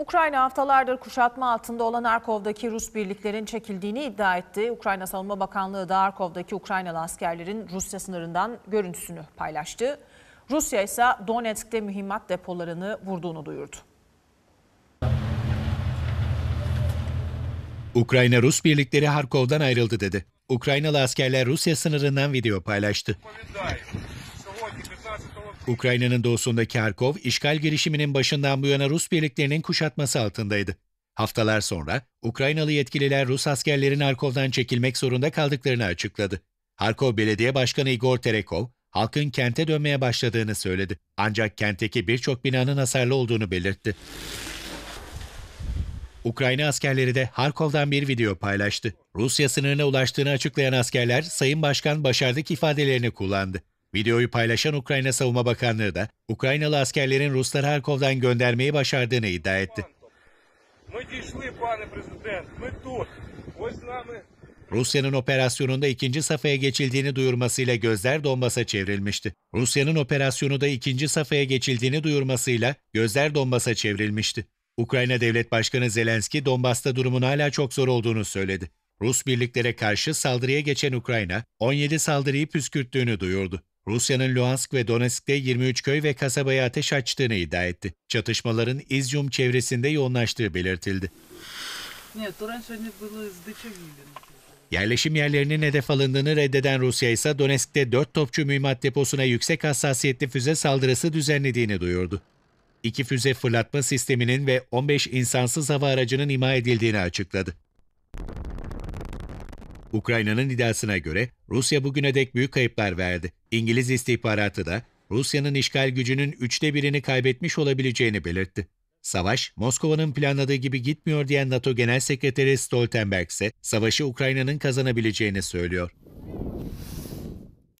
Ukrayna haftalardır kuşatma altında olan Arkov'daki Rus birliklerin çekildiğini iddia etti. Ukrayna Savunma Bakanlığı da Arkov'daki Ukraynalı askerlerin Rusya sınırından görüntüsünü paylaştı. Rusya ise Donetsk'te mühimmat depolarını vurduğunu duyurdu. Ukrayna Rus birlikleri Harkov'dan ayrıldı dedi. Ukraynalı askerler Rusya sınırından video paylaştı. Ukrayna'nın doğusunda Kharkov, işgal girişiminin başından bu yana Rus birliklerinin kuşatması altındaydı. Haftalar sonra Ukraynalı yetkililer Rus askerlerin Harkov'dan çekilmek zorunda kaldıklarını açıkladı. Harkov Belediye Başkanı Igor Terekov, halkın kente dönmeye başladığını söyledi. Ancak kentteki birçok binanın hasarlı olduğunu belirtti. Ukrayna askerleri de Harkov'dan bir video paylaştı. Rusya sınırına ulaştığını açıklayan askerler, Sayın Başkan başardık ifadelerini kullandı. Videoyu paylaşan Ukrayna Savunma Bakanlığı da Ukraynalı askerlerin Ruslar Harkov'dan göndermeyi başardığını iddia etti. Rusya'nın operasyonunda ikinci safhaya geçildiğini duyurmasıyla gözler Donbas'a çevrilmişti. Rusya'nın operasyonu da ikinci safhaya geçildiğini duyurmasıyla gözler Donbas'a çevrilmişti. Ukrayna Devlet Başkanı Zelenski Donbas'ta durumun hala çok zor olduğunu söyledi. Rus birliklere karşı saldırıya geçen Ukrayna 17 saldırıyı püskürttüğünü duyurdu. Rusya'nın Luhansk ve Donetsk'te 23 köy ve kasabaya ateş açtığını iddia etti. Çatışmaların İzyum çevresinde yoğunlaştığı belirtildi. Yerleşim yerlerinin hedef alındığını reddeden Rusya ise Donetsk'te 4 topçu mühimmat deposuna yüksek hassasiyetli füze saldırısı düzenlediğini duyurdu. İki füze fırlatma sisteminin ve 15 insansız hava aracının imha edildiğini açıkladı. Ukrayna'nın iddiasına göre Rusya bugüne dek büyük kayıplar verdi. İngiliz istihbaratı da Rusya'nın işgal gücünün üçte birini kaybetmiş olabileceğini belirtti. Savaş, Moskova'nın planladığı gibi gitmiyor diyen NATO Genel Sekreteri Stoltenberg ise savaşı Ukrayna'nın kazanabileceğini söylüyor.